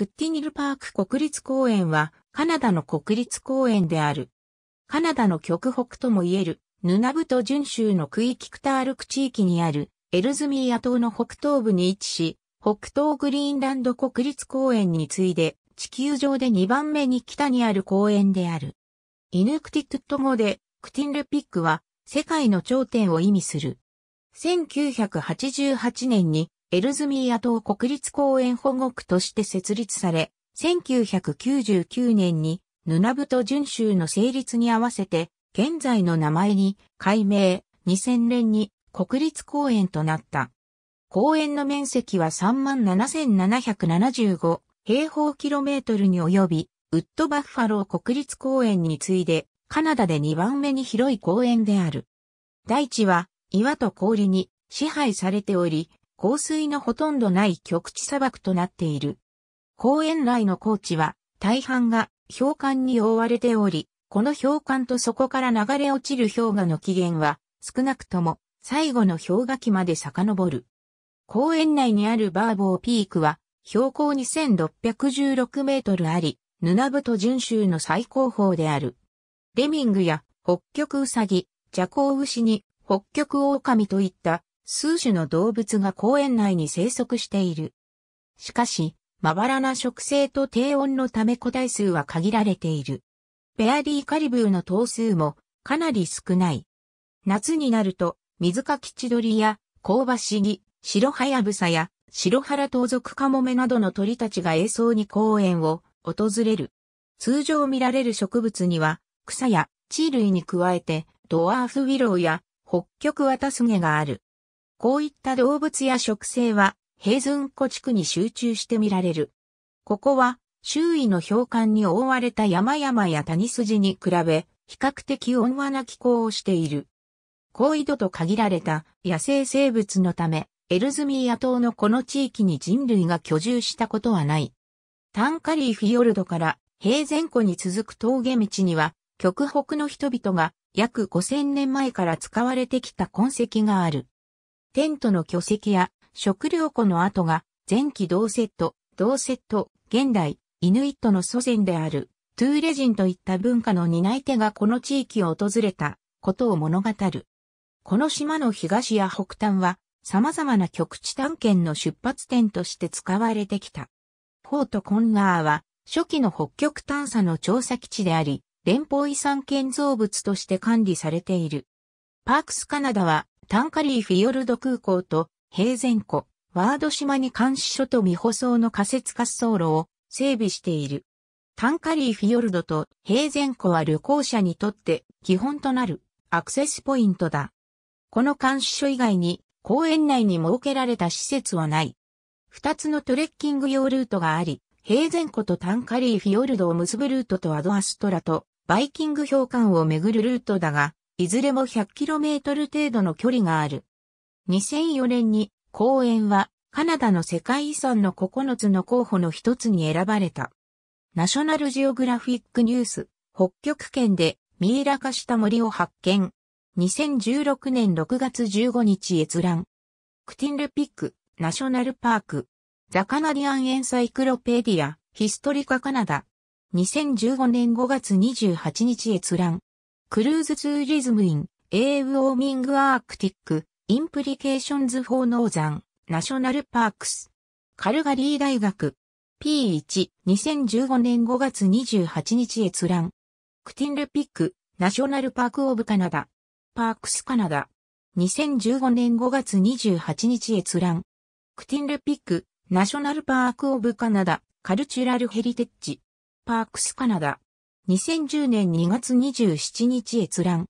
クッティニルパーク国立公園はカナダの国立公園である。カナダの極北ともいえるヌナブト準州のクイキクタールク地域にあるエルズミーア島の北東部に位置し、北東グリーンランド国立公園に次いで地球上で2番目に北にある公園である。イヌクティクット語でクティンルピックは世界の頂点を意味する。1988年にエルズミーア島国立公園保護区として設立され、1999年にヌナブト巡州の成立に合わせて、現在の名前に改名、2000年に国立公園となった。公園の面積は37,775平方キロメートルに及び、ウッドバッファロー国立公園に次いで、カナダで2番目に広い公園である。大地は岩と氷に支配されており、降水のほとんどない極地砂漠となっている。公園内の高地は大半が氷管に覆われており、この氷管とそこから流れ落ちる氷河の起源は少なくとも最後の氷河期まで遡る。公園内にあるバーボーピークは標高2616メートルあり、ヌナブト巡州の最高峰である。レミングや北極ウサギ、ジャコウウシに北極オオカミといった数種の動物が公園内に生息している。しかし、まばらな植生と低温のため個体数は限られている。ベアリーカリブーの頭数もかなり少ない。夏になると、水かきどりや、香ばしぎ、白ハヤブサや、白原盗賊カモメなどの鳥たちが映像に公園を訪れる。通常見られる植物には、草や地類に加えて、ドワーフウィローや北極ワタスゲがある。こういった動物や植生は、平寸湖地区に集中して見られる。ここは、周囲の氷管に覆われた山々や谷筋に比べ、比較的温和な気候をしている。高緯度と限られた野生生物のため、エルズミーア島のこの地域に人類が居住したことはない。タンカリーフィヨルドから平前湖に続く峠道には、極北の人々が約5000年前から使われてきた痕跡がある。テントの巨石や食料庫の跡が前期同セット、同セット、現代、イヌイットの祖先であるトゥーレ人といった文化の担い手がこの地域を訪れたことを物語る。この島の東や北端は様々な極地探検の出発点として使われてきた。フォート・コンガーは初期の北極探査の調査基地であり、連邦遺産建造物として管理されている。パークスカナダはタンカリーフィヨルド空港と平前湖、ワード島に監視所と未舗装の仮設滑走路を整備している。タンカリーフィヨルドと平前湖は旅行者にとって基本となるアクセスポイントだ。この監視所以外に公園内に設けられた施設はない。二つのトレッキング用ルートがあり、平前湖とタンカリーフィヨルドを結ぶルートとアドアストラとバイキング氷館を巡るルートだが、いずれも 100km 程度の距離がある。2004年に公園はカナダの世界遺産の9つの候補の一つに選ばれた。ナショナルジオグラフィックニュース、北極圏でミイラ化した森を発見。2016年6月15日閲覧。クティンルピック、ナショナルパーク。ザカナディアンエンサイクロペディア、ヒストリカカナダ。2015年5月28日閲覧。クルーズツーリズムイン、エーウォーミングアークティック、インプリケーションズフォーノーザン、ナショナルパークス。カルガリー大学。P1、2015年5月28日閲覧。クティンルピック、ナショナルパークオブカナダ。パークスカナダ。2015年5月28日閲覧。クティンルピック、ナショナルパークオブカナダ、カルチュラルヘリテッジ。パークスカナダ。2010年2月27日閲覧。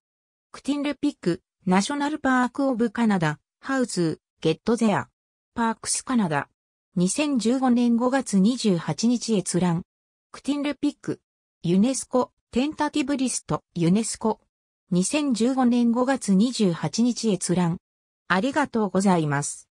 クティンルピック、ナショナルパークオブカナダ、ハウス、ゲットゼア。パークスカナダ。2015年5月28日閲覧。クティンルピック。ユネスコ、テンタティブリスト、ユネスコ。2015年5月28日閲覧。ありがとうございます。